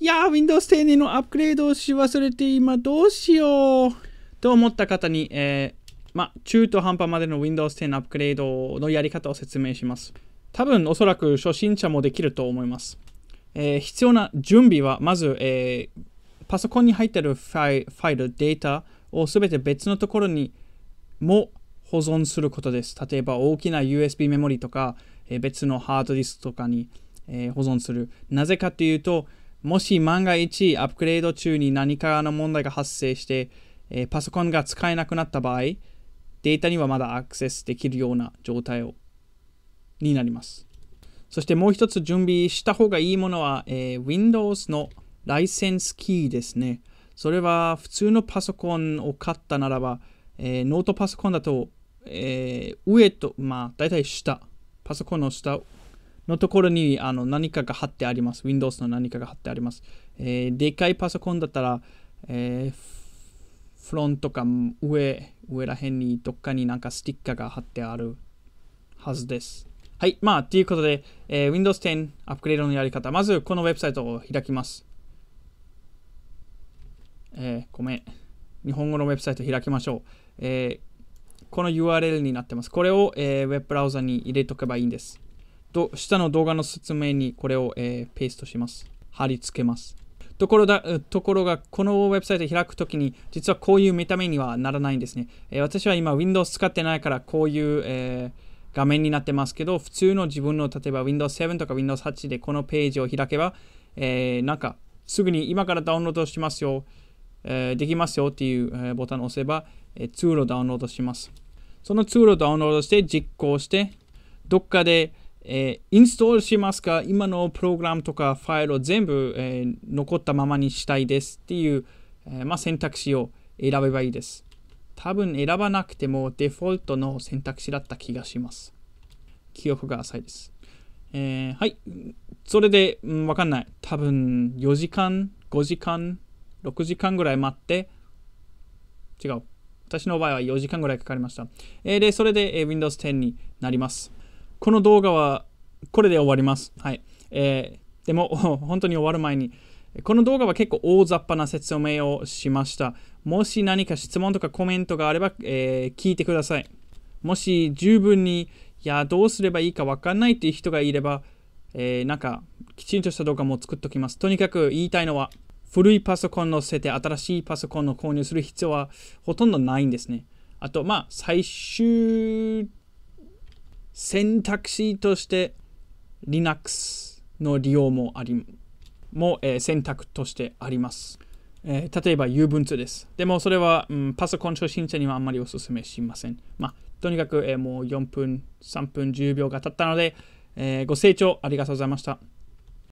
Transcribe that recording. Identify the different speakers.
Speaker 1: いやー、Windows 10のアップグレードをし忘れて今どうしようと思った方に、えー、ま、中途半端までの Windows 10アップグレードのやり方を説明します。多分おそらく初心者もできると思います。えー、必要な準備は、まず、えー、パソコンに入っているファイファイル、データをすべて別のところにも保存することです。例えば大きな USB メモリとか、えー、別のハードディスクとかに、え保存する。なぜかというと、もし万が一アップグレード中に何かの問題が発生して、えー、パソコンが使えなくなった場合、データにはまだアクセスできるような状態をになります。そしてもう一つ準備した方がいいものは、えー、Windows のライセンスキーですね。それは普通のパソコンを買ったならば、えー、ノートパソコンだと、えー、上と、まあ、大体下、パソコンの下のところにあの何かが貼ってあります。Windows の何かが貼ってあります。えー、でかいパソコンだったら、えー、フロントか上、上ら辺にどっかになんかスティッカーが貼ってあるはずです。はい。まあ、ということで、えー、Windows 10アップグレードのやり方。まず、このウェブサイトを開きます。えー、ごめん。日本語のウェブサイト開きましょう。えー、この URL になってます。これを、えー、ウェブブラウザに入れとけばいいんです。と、下の動画の説明にこれを、えー、ペーストします。貼り付けます。ところだところが、このウェブサイト開くときに、実はこういう見た目にはならないんですね。えー、私は今 Windows 使ってないから、こういう、えー画面になってますけど、普通の自分の例えば Windows 7とか Windows 8でこのページを開けば、えー、なんかすぐに今からダウンロードしますよ、えー、できますよっていうボタンを押せば、えー、ツールをダウンロードします。そのツールをダウンロードして実行して、どっかで、えー、インストールしますか今のプログラムとかファイルを全部、えー、残ったままにしたいですっていう、えー、まあ、選択肢を選べばいいです。多分選ばなくてもデフォルトの選択肢だった気がします。記憶が浅いです。えはい。それで、うん、わかんない。多分4時間、5時間、6時間ぐらい待って、違う。私の場合は4時間ぐらいかかりました。えで、それで、え Windows 10になります。この動画はこれで終わります。はい。えー、でも、本当に終わる前に、この動画は結構大雑把な説明をしました。もし何か質問とかコメントがあれば、えー、聞いてください。もし十分に、いや、どうすればいいかわかんないっていう人がいれば、えー、なんか、きちんとした動画も作っときます。とにかく言いたいのは、古いパソコンの捨てて新しいパソコンの購入する必要はほとんどないんですね。あと、まあ、最終選択肢として、Linux の利用もありも、え選択としてあります。え例えば Ubuntu です。でもそれは、うん、パソコン初心者にはあんまりお勧めしません。まあ、とにかく、えもう4分、3分、10秒が経ったので、えご清聴ありがとうございました。